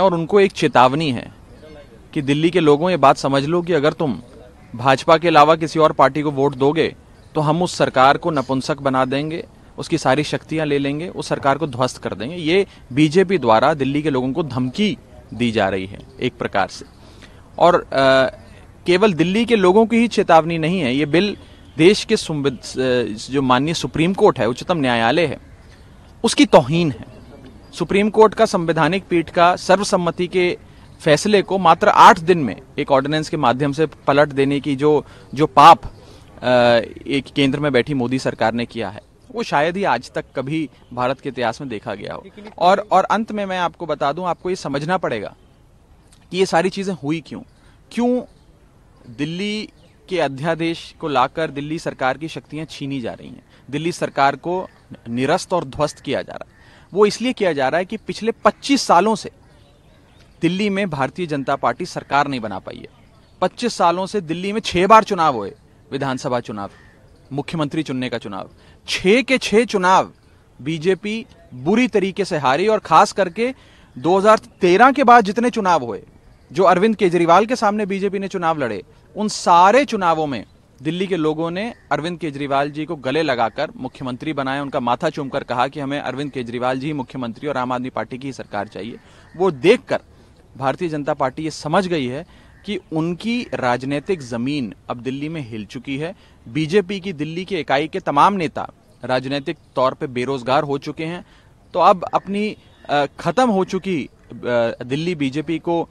और उनको एक चेतावनी है कि दिल्ली के लोगों ये बात समझ लो कि अगर तुम भाजपा के अलावा किसी और पार्टी को वोट दोगे तो हम उस सरकार को नपुंसक बना देंगे उसकी सारी शक्तियां ले लेंगे उस सरकार को ध्वस्त कर देंगे ये बीजेपी द्वारा दिल्ली के लोगों को धमकी दी जा रही है एक प्रकार से और आ, केवल दिल्ली के लोगों की ही चेतावनी नहीं है ये बिल देश के जो माननीय सुप्रीम कोर्ट है उच्चतम न्यायालय है उसकी तोहन है सुप्रीम कोर्ट का संवैधानिक पीठ का सर्वसम्मति के फैसले को मात्र आठ दिन में एक ऑर्डिनेंस के माध्यम से पलट देने की जो जो पाप एक केंद्र में बैठी मोदी सरकार ने किया है वो शायद ही आज तक कभी भारत के इतिहास में देखा गया हो और और अंत में मैं आपको बता दूं आपको ये समझना पड़ेगा कि ये सारी चीज़ें हुई क्यों क्यों दिल्ली के अध्यादेश को लाकर दिल्ली सरकार की शक्तियां छीनी जा रही हैं दिल्ली सरकार को निरस्त और ध्वस्त किया जा रहा है वो इसलिए किया जा रहा है कि पिछले 25 सालों से दिल्ली में भारतीय जनता पार्टी सरकार नहीं बना पाई है पच्चीस सालों से दिल्ली में छह बार चुनाव हुए विधानसभा चुनाव मुख्यमंत्री चुनने का चुनाव छह के छह चुनाव बीजेपी बुरी तरीके से हारी और खास करके 2013 के बाद जितने चुनाव हुए जो अरविंद केजरीवाल के सामने बीजेपी ने चुनाव लड़े उन सारे चुनावों में दिल्ली के लोगों ने अरविंद केजरीवाल जी को गले लगाकर मुख्यमंत्री बनाया उनका माथा चूमकर कहा कि हमें अरविंद केजरीवाल जी मुख्यमंत्री और आम आदमी पार्टी की सरकार चाहिए वो देखकर भारतीय जनता पार्टी ये समझ गई है कि उनकी राजनीतिक जमीन अब दिल्ली में हिल चुकी है बीजेपी की दिल्ली की इकाई के तमाम नेता राजनीतिक तौर पर बेरोजगार हो चुके हैं तो अब अपनी खत्म हो चुकी दिल्ली बीजेपी को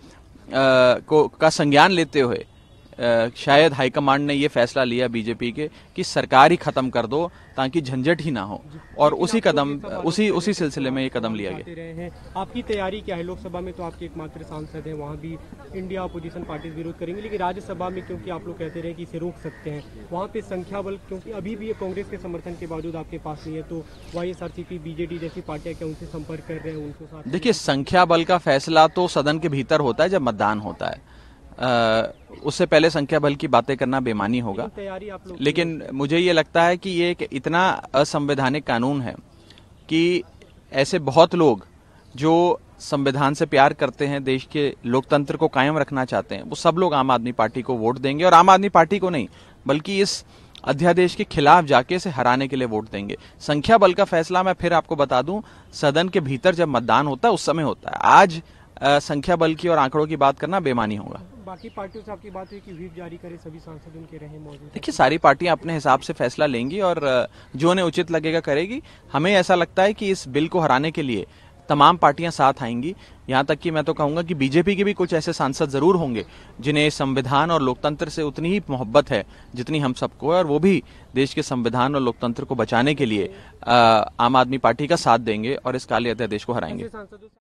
को का संज्ञान लेते हुए शायद हाईकमांड ने ये फैसला लिया बीजेपी के कि सरकार ही खत्म कर दो ताकि झंझट ही ना हो और उसी कदम उसी तो उसी सिलसिले में ये कदम लिया गया आपकी तैयारी क्या है लोकसभा में तो आपके एकमात्र सांसद हैं वहाँ भी इंडिया अपोजिशन पार्टी विरोध करेंगे लेकिन राज्यसभा में क्योंकि आप लोग कहते रहे कि इसे रोक सकते हैं वहाँ पे संख्या बल क्योंकि अभी भी कांग्रेस के समर्थन के बावजूद आपके पास नहीं है तो वाई बीजेडी जैसी पार्टियां क्या उनसे संपर्क कर रहे हैं उनको देखिए संख्या बल का फैसला तो सदन के भीतर होता है जब मतदान होता है उससे पहले संख्या बल की बातें करना बेमानी होगा लेकिन मुझे ये लगता है कि ये एक इतना असंवैधानिक कानून है कि ऐसे बहुत लोग जो संविधान से प्यार करते हैं देश के लोकतंत्र को कायम रखना चाहते हैं वो सब लोग आम आदमी पार्टी को वोट देंगे और आम आदमी पार्टी को नहीं बल्कि इस अध्यादेश के खिलाफ जाके इसे हराने के लिए वोट देंगे संख्या बल का फैसला मैं फिर आपको बता दूं सदन के भीतर जब मतदान होता है उस समय होता है आज संख्या बल की और आंकड़ों की बात करना बेमानी होगा बाकी पार्टियों से आपकी बात हुई कि व्हीप जारी करें सभी सांसद उनके रहे मौजूद देखिए सारी पार्टियां अपने हिसाब से फैसला लेंगी और जो उन्हें उचित लगेगा करेगी हमें ऐसा लगता है कि इस बिल को हराने के लिए तमाम पार्टियां साथ आएंगी यहाँ तक कि मैं तो कहूंगा कि बीजेपी के भी कुछ ऐसे सांसद जरूर होंगे जिन्हें संविधान और लोकतंत्र से उतनी ही मोहब्बत है जितनी हम सबको है और वो भी देश के संविधान और लोकतंत्र को बचाने के लिए आ, आम आदमी पार्टी का साथ देंगे और इस काले अध्यादेश को हराएंगे